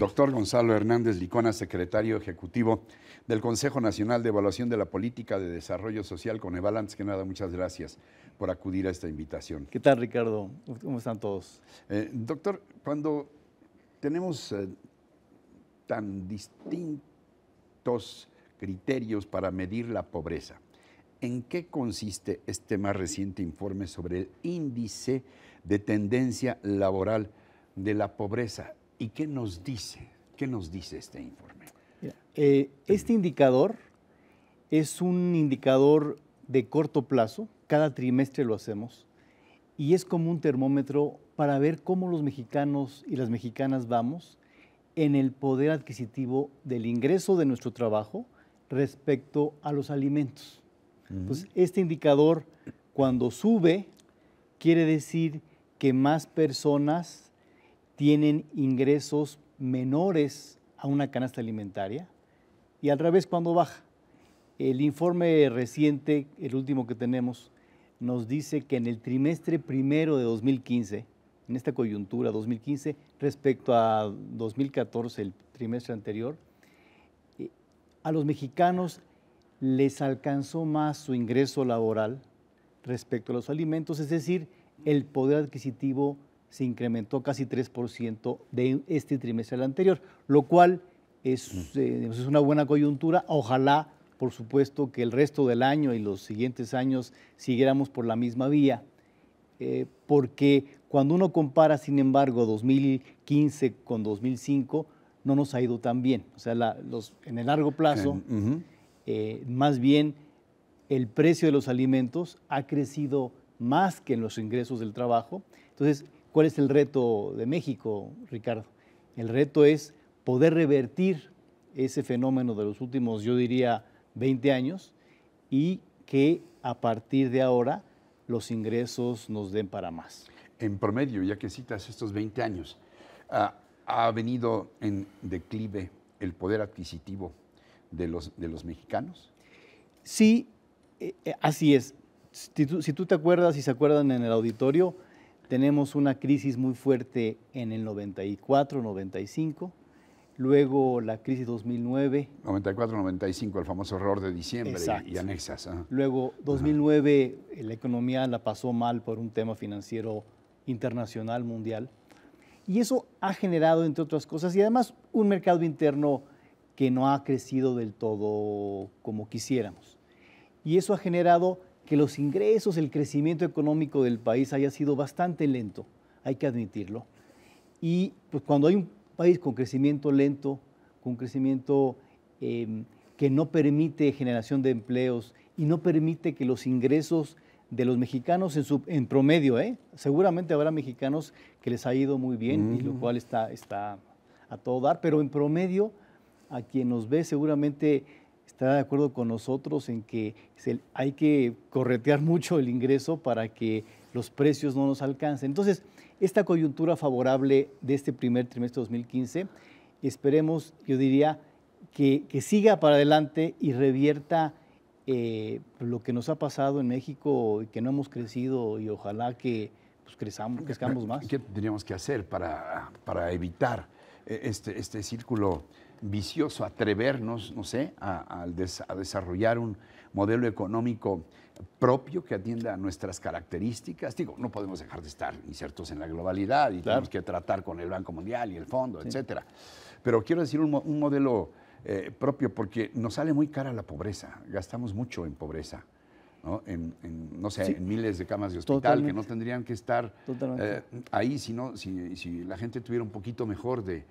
Doctor Gonzalo Hernández Licona, secretario ejecutivo del Consejo Nacional de Evaluación de la Política de Desarrollo Social con Eval. Antes que nada, muchas gracias por acudir a esta invitación. ¿Qué tal, Ricardo? ¿Cómo están todos? Eh, doctor, cuando tenemos eh, tan distintos criterios para medir la pobreza, ¿en qué consiste este más reciente informe sobre el índice de tendencia laboral de la pobreza? ¿Y qué nos dice? ¿Qué nos dice este informe? Eh, este indicador es un indicador de corto plazo, cada trimestre lo hacemos, y es como un termómetro para ver cómo los mexicanos y las mexicanas vamos en el poder adquisitivo del ingreso de nuestro trabajo respecto a los alimentos. Pues este indicador, cuando sube, quiere decir que más personas tienen ingresos menores a una canasta alimentaria y al revés cuando baja. El informe reciente, el último que tenemos, nos dice que en el trimestre primero de 2015, en esta coyuntura 2015, respecto a 2014, el trimestre anterior, eh, a los mexicanos les alcanzó más su ingreso laboral respecto a los alimentos, es decir, el poder adquisitivo se incrementó casi 3% de este trimestre al anterior, lo cual eh, es, una buena coyuntura. Ojalá, por supuesto, que el resto del año y los siguientes años siguiéramos por la misma vía, eh, porque cuando uno compara, sin embargo, 2015 con 2005, no nos ha ido tan bien. O sea, en el largo plazo, eh, más bien el precio de los alimentos ha crecido más que en los ingresos del trabajo. Entonces, ¿Cuál es el reto de México, Ricardo? El reto es poder revertir ese fenómeno de los últimos, yo diría, 20 años y que a partir de ahora los ingresos nos den para más. En promedio, ya que citas estos 20 años, ah, ha venido en declive el poder adquisitivo de los, mexicanos. Sí, eh, eh, así es. Si tú, te acuerdas y se acuerdan en el auditorio, tenemos una crisis muy fuerte en el 94, 95, luego la crisis 2009. 94, 95, el famoso error de diciembre y, anexas. ¿ah? Luego 2009 la economía la pasó mal por un tema financiero internacional, mundial. Y eso ha generado, entre otras cosas, y además un mercado interno que no ha crecido del todo como quisiéramos. Y eso ha generado que los ingresos, el crecimiento económico del país haya sido bastante lento, hay que admitirlo. Y pues, cuando hay un país con crecimiento lento, con crecimiento em, que no permite generación de empleos y no permite que los ingresos de los mexicanos en, promedio, ¿eh? seguramente habrá mexicanos que les ha ido muy bien, y lo cual está, está a todo dar, pero en promedio a quien nos ve seguramente estará de acuerdo con nosotros en que hay que corretear mucho el ingreso para que los precios no nos alcancen. Entonces, esta coyuntura favorable de este primer trimestre de 2015, esperemos, yo diría, que, siga para adelante y revierta eh, lo que nos ha pasado en México y que no hemos crecido y ojalá que pues, crezamos, crezcamos más. ¿Qué tendríamos que hacer para, para evitar? Eh, este, este, círculo vicioso, atrevernos, no sé, a, desarrollar un modelo económico propio que atienda a nuestras características. Digo, no podemos dejar de estar insertos en la globalidad y tenemos que tratar con el Banco Mundial y el Fondo, etcétera. Pero quiero decir un, modelo eh, propio porque nos sale muy cara la pobreza, gastamos mucho en pobreza. ¿no? En, no sé, en miles de camas de hospital que no tendrían que estar eh, ahí si, si, la gente tuviera un poquito mejor de,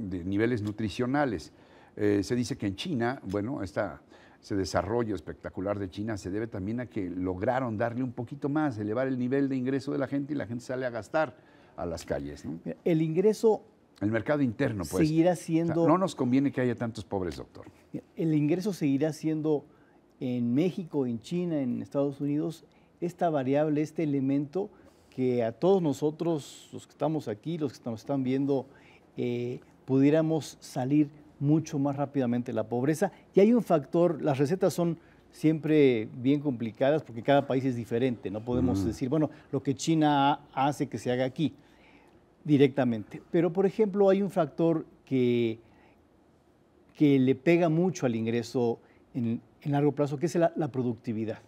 niveles nutricionales. Eh, se dice que en China, bueno, esta, ese desarrollo espectacular de China se debe también a que lograron darle un poquito más, elevar el nivel de ingreso de la gente y la gente sale a gastar a las calles. el ingreso... El mercado interno, pues. Seguirá siendo... no nos conviene que haya tantos pobres, doctor. El ingreso seguirá siendo en México, en China, en Estados Unidos, esta variable, este elemento que a todos nosotros, los que estamos aquí, los que nos están viendo, eh, pudiéramos salir mucho más rápidamente de la pobreza. Y hay un factor, las recetas son siempre bien complicadas porque cada país es diferente, no podemos decir, bueno, lo que China hace que se haga aquí directamente. Pero, por ejemplo, hay un factor que, que le pega mucho al ingreso en, en largo plazo, que es la, productividad.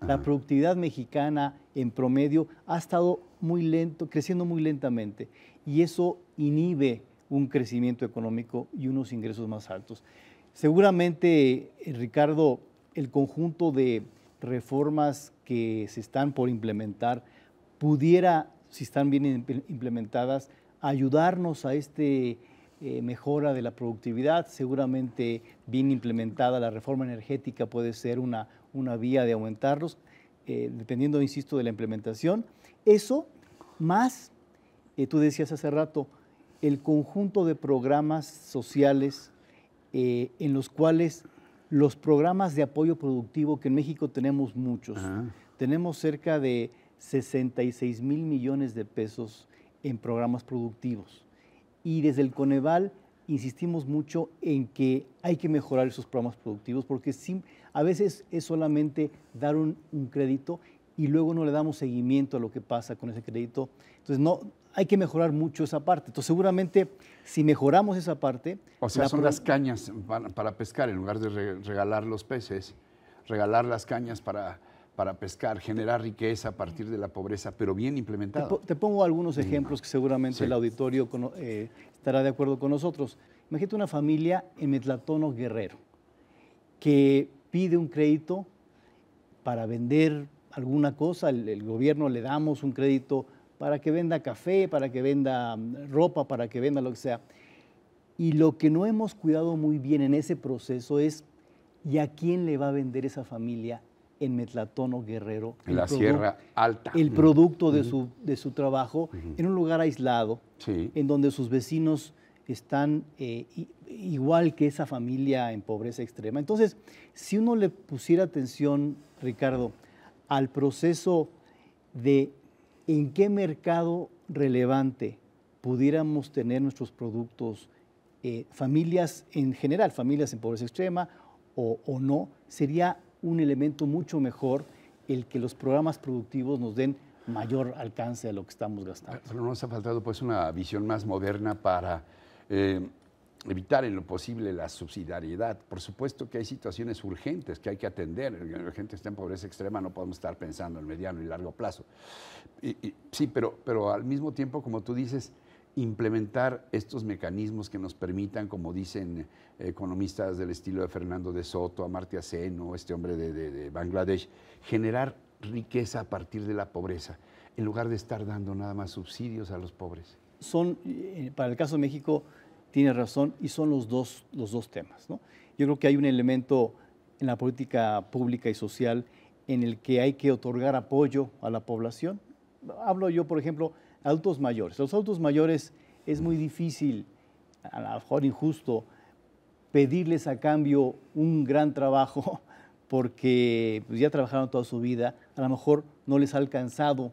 La productividad mexicana en promedio ha estado muy lento, creciendo muy lentamente y eso inhibe un crecimiento económico y unos ingresos más altos. Seguramente, eh, Ricardo, el conjunto de reformas que se están por implementar pudiera, si están bien implementadas, ayudarnos a este eh, mejora de la productividad. Seguramente bien implementada la reforma energética puede ser una, vía de aumentarlos, eh, dependiendo, insisto, de la implementación. Eso más, eh, tú decías hace rato, el conjunto de programas sociales en los cuales los programas de apoyo productivo, que en México tenemos muchos, tenemos cerca de 66 mil millones de pesos en programas productivos y desde el Coneval insistimos mucho en que hay que mejorar esos programas productivos porque a veces es solamente dar un, crédito y luego no le damos seguimiento a lo que pasa con ese crédito. Entonces, no, hay que mejorar mucho esa parte. Entonces, seguramente, si mejoramos esa parte... O sea, son las cañas para, pescar en lugar de regalar los peces, regalar las cañas para para pescar, generar riqueza a partir de la pobreza, pero bien implementada. Te, pongo algunos mm. ejemplos que seguramente el auditorio eh, estará de acuerdo con nosotros. Imagínate una familia en Metlatono Guerrero que pide un crédito para vender alguna cosa, el gobierno le damos un crédito para que venda café, para que venda mm, ropa, para que venda lo que sea. Y lo que no hemos cuidado muy bien en ese proceso es, ¿y a quién le va a vender esa familia en Metlatono Guerrero. En la Sierra Alta. El producto de, su, de su trabajo en un lugar aislado, en donde sus vecinos están eh, igual que esa familia en pobreza extrema. Entonces, si uno le pusiera atención, Ricardo, al proceso de en qué mercado relevante pudiéramos tener nuestros productos, eh, familias en general, familias en pobreza extrema o, o no, sería un elemento mucho mejor el que los programas productivos nos den mayor alcance a lo que estamos gastando. Pero nos ha faltado pues una visión más moderna para eh, evitar en lo posible la subsidiariedad. Por supuesto que hay situaciones urgentes que hay que atender. La gente está en pobreza extrema, no podemos estar pensando en mediano y largo plazo. sí, pero, pero al mismo tiempo, como tú dices, implementar estos mecanismos que nos permitan, como dicen eh, economistas del estilo de Fernando de Soto, Amartya Sen o este hombre de, Bangladesh, generar riqueza a partir de la pobreza, en lugar de estar dando nada más subsidios a los pobres. Son, eh, para el caso de México, tiene razón y son los dos, los dos temas. Yo creo que hay un elemento en la política pública y social en el que hay que otorgar apoyo a la población. Hablo yo, por ejemplo, adultos mayores. Los adultos mayores es muy difícil, a lo mejor injusto, pedirles a cambio un gran trabajo porque pues, ya trabajaron toda su vida, a lo mejor no les ha alcanzado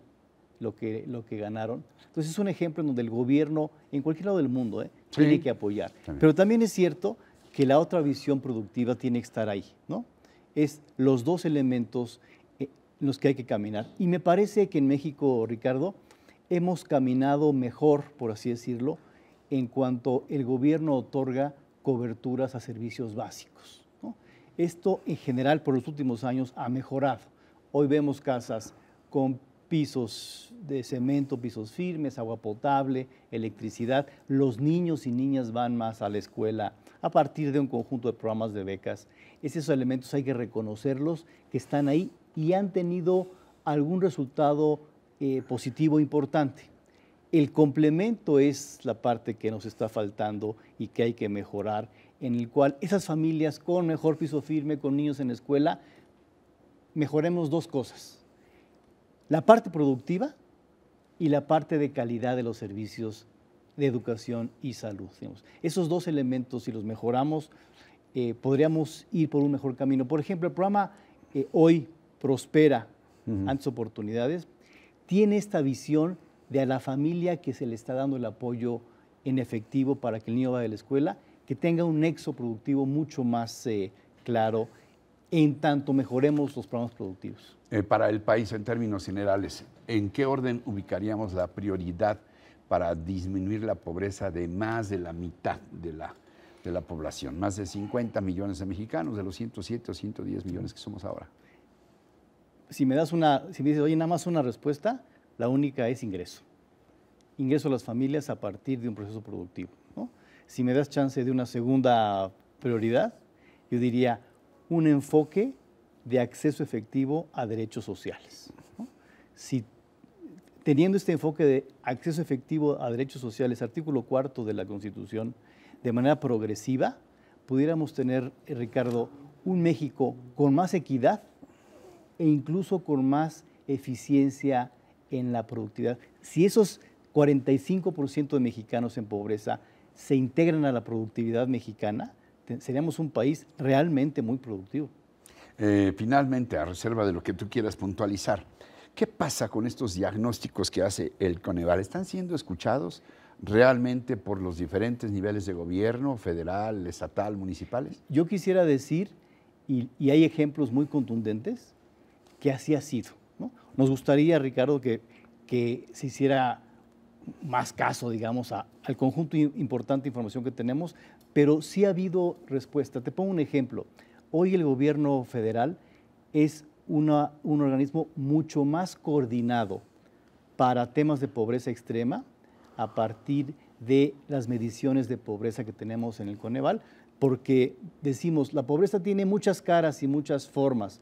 lo que, lo que ganaron. Entonces es un ejemplo en donde el gobierno, en cualquier lado del mundo, ¿eh? tiene que apoyar. Pero también es cierto que la otra visión productiva tiene que estar ahí, ¿no? Es los dos elementos eh, en los que hay que caminar. Y me parece que en México, Ricardo, hemos caminado mejor, por así decirlo, en cuanto el gobierno otorga coberturas a servicios básicos. Esto en general por los últimos años ha mejorado. Hoy vemos casas con pisos de cemento, pisos firmes, agua potable, electricidad. Los niños y niñas van más a la escuela a partir de un conjunto de programas de becas. Esos elementos hay que reconocerlos que están ahí y han tenido algún resultado eh, positivo importante. El complemento es la parte que nos está faltando y que hay que mejorar, en el cual esas familias con mejor piso firme, con niños en escuela, mejoremos dos cosas. La parte productiva y la parte de calidad de los servicios de educación y salud. Esos dos elementos, si los mejoramos, eh, podríamos ir por un mejor camino. Por ejemplo, el programa eh, Hoy Prospera, uh antes oportunidades, tiene esta visión de a la familia que se le está dando el apoyo en efectivo para que el niño vaya a la escuela, que tenga un nexo productivo mucho más eh, claro en tanto mejoremos los programas productivos. Eh, para el país, en términos generales, ¿en qué orden ubicaríamos la prioridad para disminuir la pobreza de más de la mitad de la, de la población? Más de 50 millones de mexicanos, de los 107 o 110 millones que somos ahora si me das una, si me dices, oye, nada más una respuesta, la única es ingreso. Ingreso a las familias a partir de un proceso productivo. Si me das chance de una segunda prioridad, yo diría un enfoque de acceso efectivo a derechos sociales. Si teniendo este enfoque de acceso efectivo a derechos sociales, artículo cuarto de la Constitución, de manera progresiva, pudiéramos tener, eh, Ricardo, un México con más equidad e incluso con más eficiencia en la productividad. Si esos 45% de mexicanos en pobreza se integran a la productividad mexicana, seríamos un país realmente muy productivo. Eh, finalmente, a reserva de lo que tú quieras puntualizar, ¿qué pasa con estos diagnósticos que hace el Coneval? ¿Están siendo escuchados realmente por los diferentes niveles de gobierno, federal, estatal, municipales? Yo quisiera decir, y hay ejemplos muy contundentes, que así ha sido. Nos gustaría, Ricardo, que, que se hiciera más caso, digamos, al conjunto importante de información que tenemos, pero sí ha habido respuesta. Te pongo un ejemplo. Hoy el gobierno federal es un organismo mucho más coordinado para temas de pobreza extrema a partir de las mediciones de pobreza que tenemos en el Coneval, porque decimos, la pobreza tiene muchas caras y muchas formas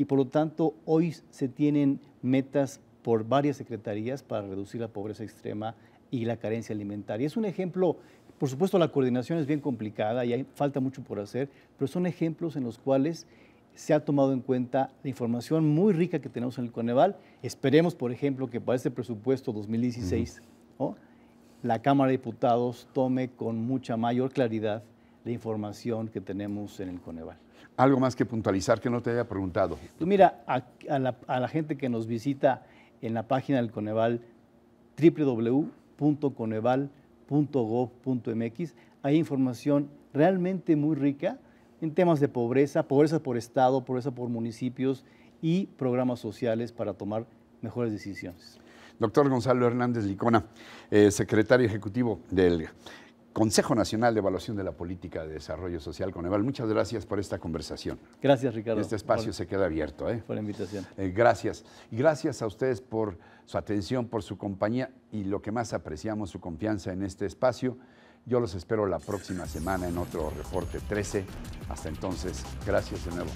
y por lo tanto hoy se tienen metas por varias secretarías para reducir la pobreza extrema y la carencia alimentaria. Es un ejemplo, por supuesto la coordinación es bien complicada y hay, falta mucho por hacer, pero son ejemplos en los cuales se ha tomado en cuenta la información muy rica que tenemos en el Coneval. Esperemos, por ejemplo, que para este presupuesto 2016 la Cámara de Diputados tome con mucha mayor claridad la información que tenemos en el Coneval. ¿Algo más que puntualizar que no te haya preguntado? Pues mira, a, la, gente que nos visita en la página del Coneval, www.coneval.gov.mx, hay información realmente muy rica en temas de pobreza, pobreza por estado, pobreza por municipios y programas sociales para tomar mejores decisiones. Doctor Gonzalo Hernández Licona, eh, secretario ejecutivo de ELGA. Consejo Nacional de Evaluación de la Política de Desarrollo Social, Coneval. Muchas gracias por esta conversación. Gracias, Ricardo. Este espacio se queda abierto. ¿eh? Por la invitación. Eh, gracias. Y gracias a ustedes por su atención, por su compañía y lo que más apreciamos, su confianza en este espacio. Yo los espero la próxima semana en otro reporte 13. Hasta entonces, gracias de nuevo.